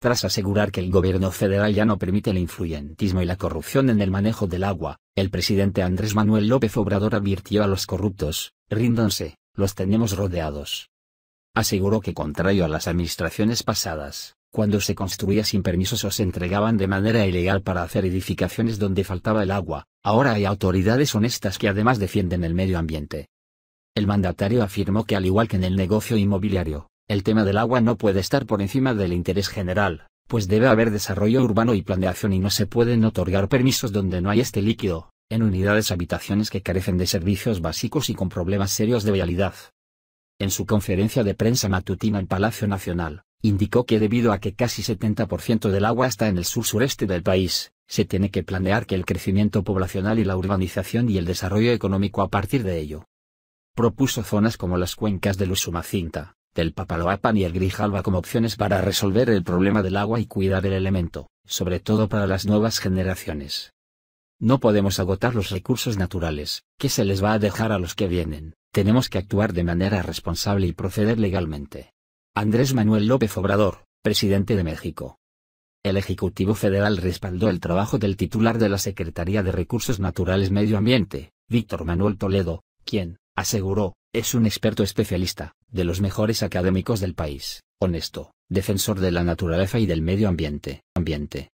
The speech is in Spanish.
Tras asegurar que el gobierno federal ya no permite el influyentismo y la corrupción en el manejo del agua, el presidente Andrés Manuel López Obrador advirtió a los corruptos, ríndanse, los tenemos rodeados. Aseguró que contrario a las administraciones pasadas, cuando se construía sin permisos o se entregaban de manera ilegal para hacer edificaciones donde faltaba el agua, ahora hay autoridades honestas que además defienden el medio ambiente. El mandatario afirmó que al igual que en el negocio inmobiliario, el tema del agua no puede estar por encima del interés general, pues debe haber desarrollo urbano y planeación y no se pueden otorgar permisos donde no hay este líquido, en unidades habitaciones que carecen de servicios básicos y con problemas serios de vialidad. En su conferencia de prensa matutina en Palacio Nacional, indicó que debido a que casi 70% del agua está en el sur-sureste del país, se tiene que planear que el crecimiento poblacional y la urbanización y el desarrollo económico a partir de ello. Propuso zonas como las cuencas de Usumacinta, el papaloapan y el grijalba como opciones para resolver el problema del agua y cuidar el elemento, sobre todo para las nuevas generaciones. No podemos agotar los recursos naturales, que se les va a dejar a los que vienen, tenemos que actuar de manera responsable y proceder legalmente. Andrés Manuel López Obrador, presidente de México. El Ejecutivo Federal respaldó el trabajo del titular de la Secretaría de Recursos Naturales Medio Ambiente, Víctor Manuel Toledo, quien, aseguró, es un experto especialista, de los mejores académicos del país, honesto, defensor de la naturaleza y del medio ambiente. ambiente